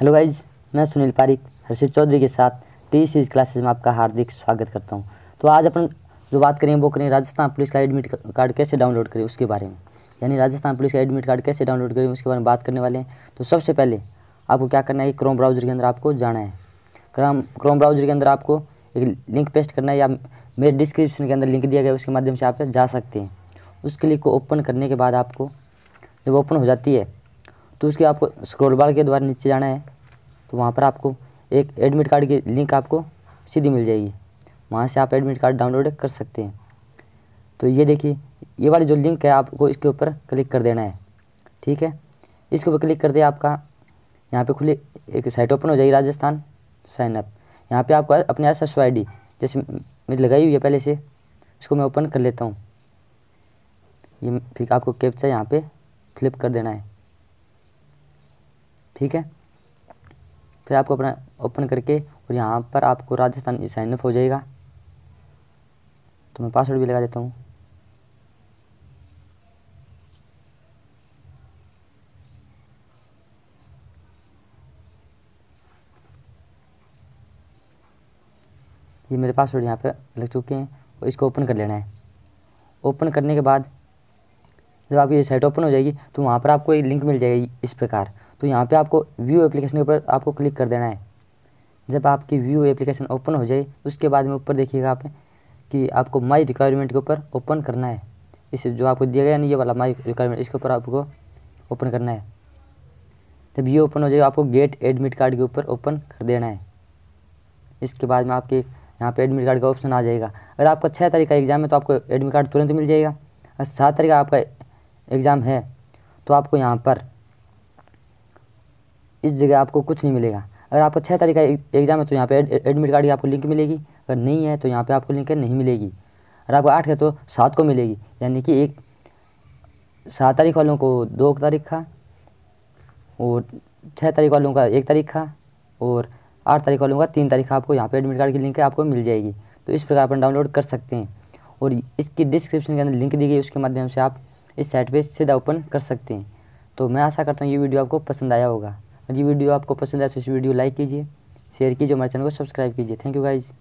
hello guys मैं सुनील पारिक हर्षित चौधरी के साथ टी सीरीज क्लासेज में आपका हार्दिक स्वागत करता हूँ तो आज अपन जो बात करें वो करें राजस्थान पुलिस का एडमिट कार्ड कैसे डाउनलोड करें उसके बारे में यानी राजस्थान पुलिस का एडमिट कार्ड कैसे डाउनलोड करें उसके बारे में बात करने वाले हैं तो सबसे पहले आपको क्या करना है क्रोम ब्राउज़र के अंदर आपको जाना है क्रम क्रोम ब्राउज़र के अंदर आपको एक लिंक पेस्ट करना है या मेरे डिस्क्रिप्शन के अंदर लिंक दिया गया उसके माध्यम से आप जा सकते हैं उसके लिंक को ओपन करने के बाद आपको जब ओपन हो जाती है तो उसके आपको स्क्रोल बार के द्वारा नीचे जाना है तो वहाँ पर आपको एक एडमिट कार्ड की लिंक आपको सीधी मिल जाएगी वहाँ से आप एडमिट कार्ड डाउनलोड कर सकते हैं तो ये देखिए ये वाली जो लिंक है आपको इसके ऊपर क्लिक कर देना है ठीक है इसके ऊपर क्लिक कर दिया आपका यहाँ पे खुली एक साइट ओपन हो जाएगी राजस्थान साइनअप यहाँ पे आपको अपने एस एस आई जैसे मेरी लगाई हुई है पहले से इसको मैं ओपन कर लेता हूँ ये फिर आपको कैप्चा यहाँ पे फ्लिप कर देना है ठीक है फिर आपको अपना ओपन करके और यहाँ पर आपको राजस्थान साइन हो जाएगा तो मैं पासवर्ड भी लगा देता हूँ ये मेरे पासवर्ड यहाँ पे लग चुके हैं और इसको ओपन कर लेना है ओपन करने के बाद जब आपकी ये साइट ओपन हो जाएगी तो वहाँ पर आपको एक लिंक मिल जाएगी इस प्रकार तो यहाँ पे आपको व्यू एप्लीकेशन के ऊपर आपको क्लिक कर देना है जब आपकी व्यू एप्लीकेशन ओपन हो जाए उसके बाद में ऊपर देखिएगा आप कि आपको माई रिक्वायरमेंट के ऊपर ओपन करना है इस जो आपको दिया गया नहीं ये वाला माई रिक्वायरमेंट इसके ऊपर आपको ओपन करना है जब ये ओपन हो जाएगा आपको गेट एडमिट कार्ड के ऊपर ओपन कर देना है इसके बाद में आपके यहाँ पे एडमिट कार्ड का ऑप्शन आ जाएगा अगर आपका छः तारीख का एग्ज़ाम है तो आपको एडमिट कार्ड तुरंत मिल जाएगा और सात तारीख का आपका एग्ज़ाम है तो आपको यहाँ पर इस जगह आपको कुछ नहीं मिलेगा अगर आपको छः तारीख का एग्ज़ाम है तो यहाँ पे एडमिट कार्ड की आपको लिंक मिलेगी अगर नहीं है तो यहाँ पे आपको लिंक नहीं मिलेगी अगर आपको आठ है तो सात को मिलेगी यानी कि एक सात तारीख वालों को दो तारीख का और छः तारीख वालों का एक तारीख का और आठ तारीख वालों का तीन तारीख आपको यहाँ पे एडमिट कार्ड की लिंक आपको मिल जाएगी तो इस प्रकार अपन डाउनलोड कर सकते हैं और इसकी डिस्क्रिप्शन के अंदर लिंक दी गई उसके माध्यम से आप इस साइट पर सीधा ओपन कर सकते हैं तो मैं आशा करता हूँ ये वीडियो आपको पसंद आया होगा हाँ जी वीडियो आपको पसंद आए तो इस वीडियो लाइक कीजिए शेयर कीजिए हमारे चैनल को सब्सक्राइब कीजिए थैंक यू गाइज़